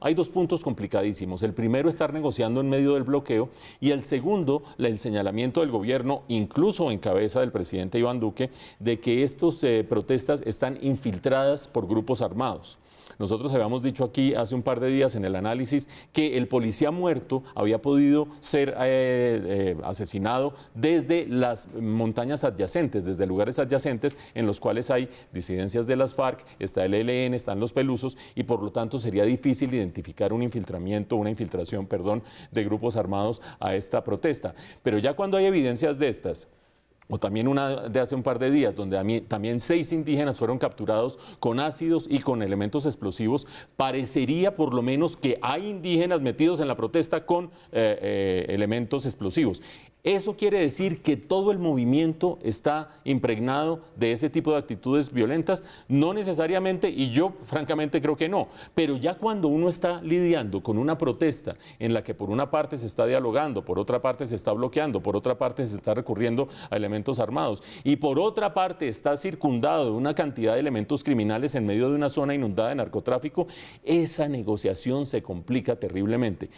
Hay dos puntos complicadísimos. El primero, estar negociando en medio del bloqueo y el segundo, el señalamiento del gobierno, incluso en cabeza del presidente Iván Duque, de que estas eh, protestas están infiltradas por grupos armados. Nosotros habíamos dicho aquí hace un par de días en el análisis que el policía muerto había podido ser eh, eh, asesinado desde las montañas adyacentes, desde lugares adyacentes en los cuales hay disidencias de las FARC, está el ELN, están los pelusos y por lo tanto sería difícil identificar un infiltramiento, una infiltración, perdón, de grupos armados a esta protesta. Pero ya cuando hay evidencias de estas, o también una de hace un par de días, donde también seis indígenas fueron capturados con ácidos y con elementos explosivos. Parecería por lo menos que hay indígenas metidos en la protesta con eh, eh, elementos explosivos. Eso quiere decir que todo el movimiento está impregnado de ese tipo de actitudes violentas, no necesariamente, y yo francamente creo que no, pero ya cuando uno está lidiando con una protesta en la que por una parte se está dialogando, por otra parte se está bloqueando, por otra parte se está recurriendo a elementos armados. Y por otra parte está circundado de una cantidad de elementos criminales en medio de una zona inundada de narcotráfico, esa negociación se complica terriblemente.